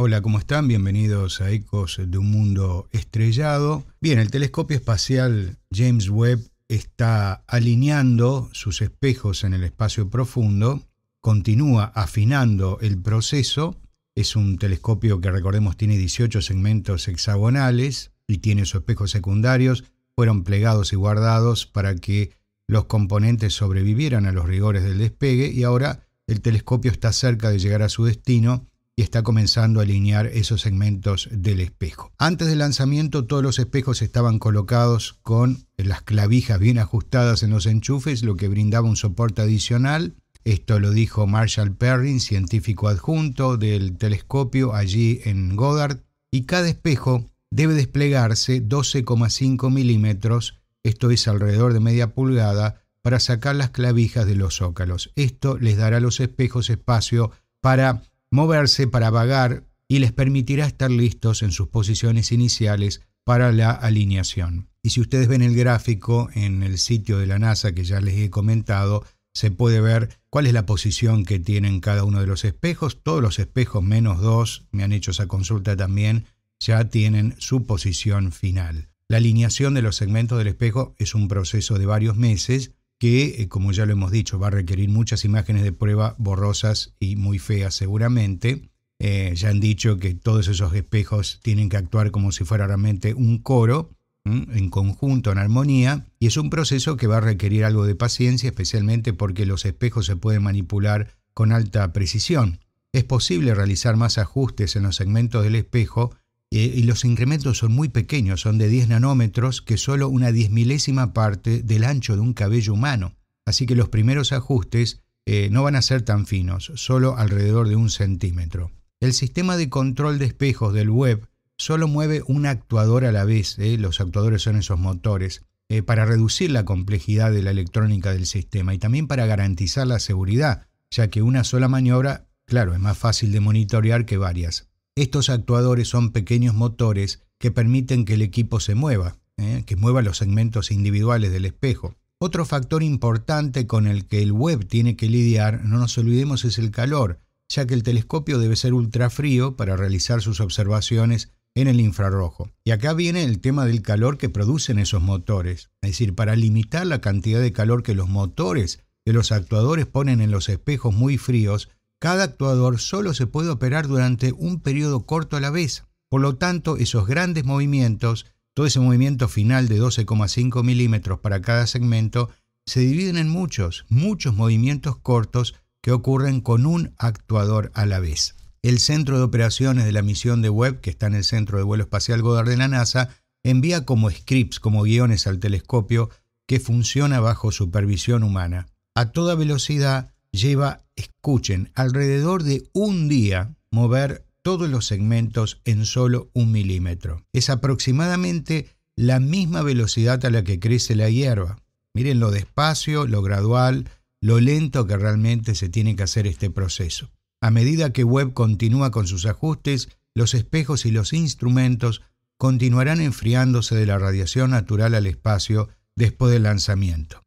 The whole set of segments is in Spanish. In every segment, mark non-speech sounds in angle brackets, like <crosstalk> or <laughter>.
Hola, ¿cómo están? Bienvenidos a Ecos de un Mundo Estrellado. Bien, el telescopio espacial James Webb está alineando sus espejos en el espacio profundo, continúa afinando el proceso. Es un telescopio que recordemos tiene 18 segmentos hexagonales y tiene sus espejos secundarios. Fueron plegados y guardados para que los componentes sobrevivieran a los rigores del despegue y ahora el telescopio está cerca de llegar a su destino y está comenzando a alinear esos segmentos del espejo. Antes del lanzamiento todos los espejos estaban colocados con las clavijas bien ajustadas en los enchufes, lo que brindaba un soporte adicional. Esto lo dijo Marshall Perrin, científico adjunto del telescopio allí en Goddard, y cada espejo debe desplegarse 12,5 milímetros, esto es alrededor de media pulgada, para sacar las clavijas de los zócalos. Esto les dará a los espejos espacio para moverse para vagar y les permitirá estar listos en sus posiciones iniciales para la alineación. Y si ustedes ven el gráfico en el sitio de la NASA que ya les he comentado, se puede ver cuál es la posición que tienen cada uno de los espejos. Todos los espejos menos dos, me han hecho esa consulta también, ya tienen su posición final. La alineación de los segmentos del espejo es un proceso de varios meses que, eh, como ya lo hemos dicho, va a requerir muchas imágenes de prueba borrosas y muy feas seguramente. Eh, ya han dicho que todos esos espejos tienen que actuar como si fuera realmente un coro, en conjunto, en armonía, y es un proceso que va a requerir algo de paciencia, especialmente porque los espejos se pueden manipular con alta precisión. Es posible realizar más ajustes en los segmentos del espejo eh, y los incrementos son muy pequeños, son de 10 nanómetros, que es solo una diez milésima parte del ancho de un cabello humano. Así que los primeros ajustes eh, no van a ser tan finos, solo alrededor de un centímetro. El sistema de control de espejos del web solo mueve un actuador a la vez, eh, los actuadores son esos motores, para reducir la complejidad de la electrónica del sistema y también para garantizar la seguridad, ya que una sola maniobra, claro, es más fácil de monitorear que varias. Estos actuadores son pequeños motores que permiten que el equipo se mueva, ¿eh? que mueva los segmentos individuales del espejo. Otro factor importante con el que el web tiene que lidiar, no nos olvidemos, es el calor, ya que el telescopio debe ser ultrafrío para realizar sus observaciones en el infrarrojo. Y acá viene el tema del calor que producen esos motores. Es decir, para limitar la cantidad de calor que los motores de los actuadores ponen en los espejos muy fríos, cada actuador solo se puede operar durante un periodo corto a la vez. Por lo tanto, esos grandes movimientos, todo ese movimiento final de 12,5 milímetros para cada segmento, se dividen en muchos, muchos movimientos cortos que ocurren con un actuador a la vez. El Centro de Operaciones de la Misión de Webb, que está en el Centro de Vuelo Espacial Goddard de la NASA, envía como scripts, como guiones al telescopio, que funciona bajo supervisión humana. A toda velocidad, lleva, escuchen, alrededor de un día mover todos los segmentos en solo un milímetro. Es aproximadamente la misma velocidad a la que crece la hierba. Miren lo despacio, lo gradual, lo lento que realmente se tiene que hacer este proceso. A medida que Webb continúa con sus ajustes, los espejos y los instrumentos continuarán enfriándose de la radiación natural al espacio después del lanzamiento.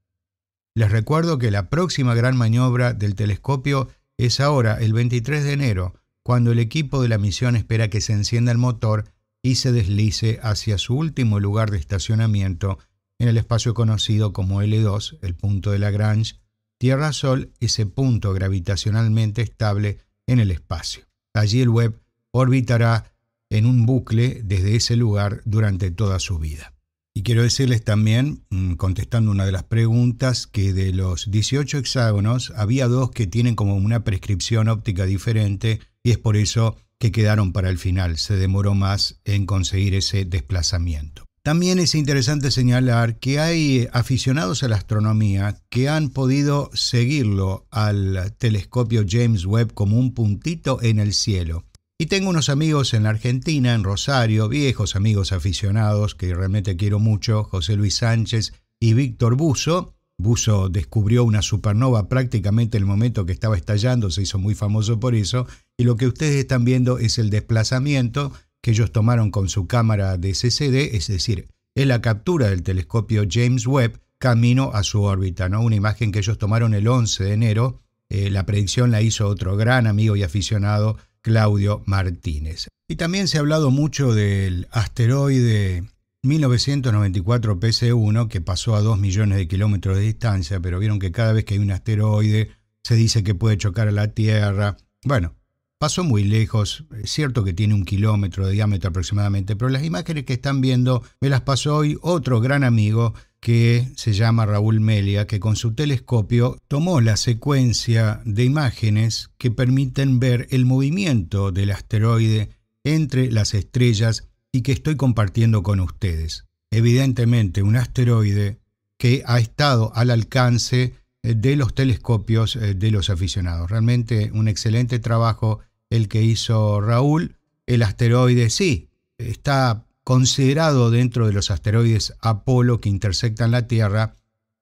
Les recuerdo que la próxima gran maniobra del telescopio es ahora, el 23 de enero, cuando el equipo de la misión espera que se encienda el motor y se deslice hacia su último lugar de estacionamiento en el espacio conocido como L2, el punto de Lagrange, Tierra-Sol, ese punto gravitacionalmente estable en el espacio. Allí el Webb orbitará en un bucle desde ese lugar durante toda su vida. Y quiero decirles también, mm, contestando una de las preguntas, que de los 18 hexágonos había dos que tienen como una prescripción óptica diferente y es por eso que quedaron para el final. Se demoró más en conseguir ese desplazamiento. También es interesante señalar que hay aficionados a la astronomía que han podido seguirlo al telescopio James Webb como un puntito en el cielo. Y tengo unos amigos en la Argentina, en Rosario, viejos amigos aficionados que realmente quiero mucho, José Luis Sánchez y Víctor Buzo. Buzo descubrió una supernova prácticamente el momento que estaba estallando, se hizo muy famoso por eso, y lo que ustedes están viendo es el desplazamiento que ellos tomaron con su cámara de CCD, es decir, es la captura del telescopio James Webb camino a su órbita, ¿no? Una imagen que ellos tomaron el 11 de enero, eh, la predicción la hizo otro gran amigo y aficionado, Claudio Martínez. Y también se ha hablado mucho del asteroide 1994 PC1 que pasó a 2 millones de kilómetros de distancia, pero vieron que cada vez que hay un asteroide se dice que puede chocar a la Tierra. Bueno, pasó muy lejos, es cierto que tiene un kilómetro de diámetro aproximadamente, pero las imágenes que están viendo me las pasó hoy otro gran amigo que se llama Raúl Melia, que con su telescopio tomó la secuencia de imágenes que permiten ver el movimiento del asteroide entre las estrellas y que estoy compartiendo con ustedes. Evidentemente, un asteroide que ha estado al alcance eh, de los telescopios eh, de los aficionados. Realmente un excelente trabajo el que hizo Raúl. El asteroide sí, está considerado dentro de los asteroides Apolo que intersectan la Tierra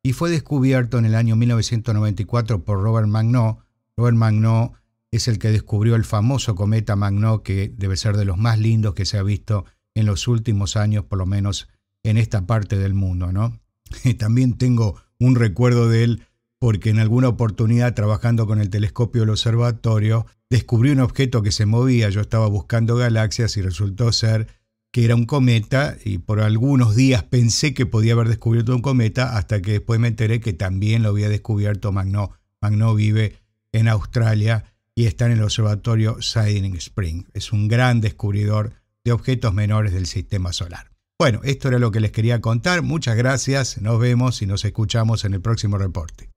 y fue descubierto en el año 1994 por Robert Magnó. Robert Magnó es el que descubrió el famoso cometa Magnó, que debe ser de los más lindos que se ha visto en los últimos años, por lo menos en esta parte del mundo, ¿no? <laughs> También tengo un recuerdo de él porque en alguna oportunidad trabajando con el telescopio del observatorio descubrí un objeto que se movía, yo estaba buscando galaxias y resultó ser que era un cometa y por algunos días pensé que podía haber descubierto un cometa hasta que después me enteré que también lo había descubierto Magno. Magno vive en Australia y está en el observatorio Siding Spring. Es un gran descubridor de objetos menores del sistema solar. Bueno, esto era lo que les quería contar. Muchas gracias. Nos vemos y nos escuchamos en el próximo reporte.